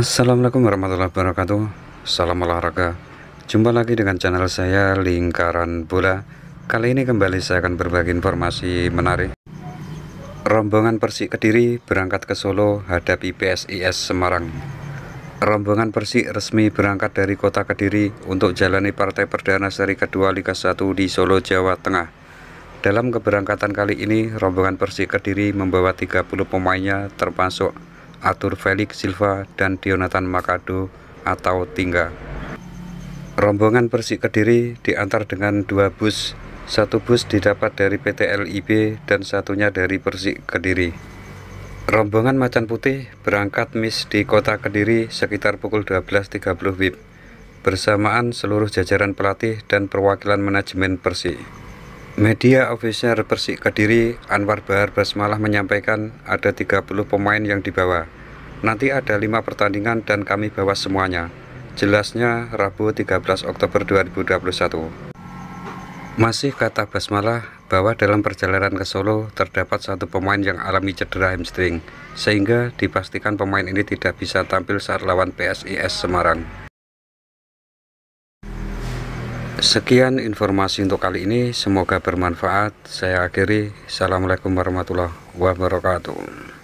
Assalamualaikum warahmatullahi wabarakatuh Salam olahraga Jumpa lagi dengan channel saya Lingkaran Bola Kali ini kembali saya akan berbagi informasi menarik Rombongan Persik Kediri berangkat ke Solo hadapi PSIS Semarang Rombongan Persik resmi berangkat dari kota Kediri untuk jalani partai perdana seri kedua Liga 1 di Solo, Jawa Tengah dalam keberangkatan kali ini, rombongan Persik Kediri membawa 30 pemainnya termasuk Arthur Felix Silva, dan Dionatan Makado atau Tingga. Rombongan Persik Kediri diantar dengan dua bus, satu bus didapat dari PT LIB dan satunya dari Persik Kediri. Rombongan Macan Putih berangkat mis di kota Kediri sekitar pukul 12.30 WIB bersamaan seluruh jajaran pelatih dan perwakilan manajemen Persik. Media ofisial Persik Kediri Anwar Bahar Basmalah menyampaikan ada 30 pemain yang dibawa. Nanti ada 5 pertandingan dan kami bawa semuanya. Jelasnya Rabu 13 Oktober 2021. Masih kata Basmalah bahwa dalam perjalanan ke Solo terdapat satu pemain yang alami cedera hamstring, sehingga dipastikan pemain ini tidak bisa tampil saat lawan PSIS Semarang. Sekian informasi untuk kali ini, semoga bermanfaat. Saya akhiri, Assalamualaikum warahmatullahi wabarakatuh.